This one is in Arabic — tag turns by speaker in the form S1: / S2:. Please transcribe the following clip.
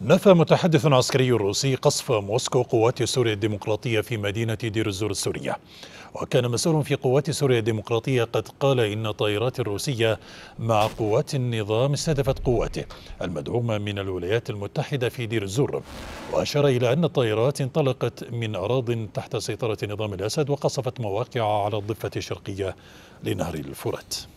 S1: نفى متحدث عسكري روسي قصف موسكو قوات سوريا الديمقراطية في مدينة دير الزور السورية وكان مسؤول في قوات سوريا الديمقراطية قد قال إن الطائرات الروسية مع قوات النظام استهدفت قواته المدعومة من الولايات المتحدة في دير الزور وأشار إلى أن الطائرات انطلقت من أراض تحت سيطرة نظام الأسد وقصفت مواقع على الضفة الشرقية لنهر الفرات